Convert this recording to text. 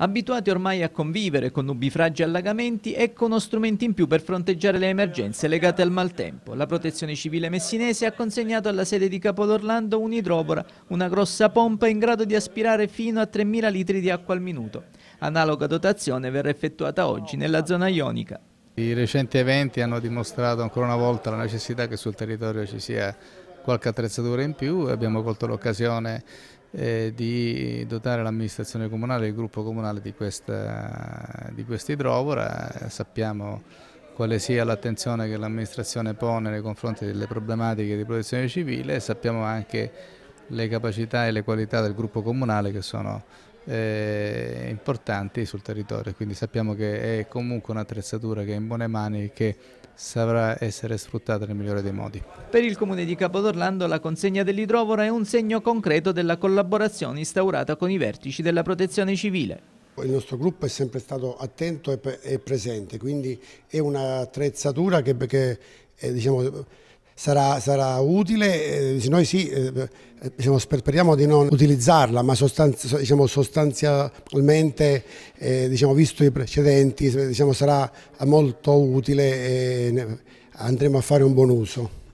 abituati ormai a convivere con nubifragi e allagamenti, ecco uno strumento in più per fronteggiare le emergenze legate al maltempo. La protezione civile messinese ha consegnato alla sede di Capodorlando un'idrobora, una grossa pompa in grado di aspirare fino a 3.000 litri di acqua al minuto. Analoga dotazione verrà effettuata oggi nella zona ionica. I recenti eventi hanno dimostrato ancora una volta la necessità che sul territorio ci sia qualche attrezzatura in più e abbiamo colto l'occasione eh, di dotare l'amministrazione comunale e il gruppo comunale di questa, di questa idrovora. Sappiamo quale sia l'attenzione che l'amministrazione pone nei confronti delle problematiche di protezione civile e sappiamo anche le capacità e le qualità del gruppo comunale che sono eh, importanti sul territorio, quindi sappiamo che è comunque un'attrezzatura che è in buone mani e che saprà essere sfruttata nel migliore dei modi. Per il Comune di Capodorlando la consegna dell'idrovora è un segno concreto della collaborazione instaurata con i vertici della protezione civile. Il nostro gruppo è sempre stato attento e, presente, quindi è un'attrezzatura che, che è, eh, diciamo, sarà, sarà utile, eh, noi sì, eh, eh diciamo, speriamo di non utilizzarla, ma sostanzi diciamo, sostanzialmente, eh, diciamo, visto i precedenti, diciamo, sarà molto utile e andremo a fare un buon uso.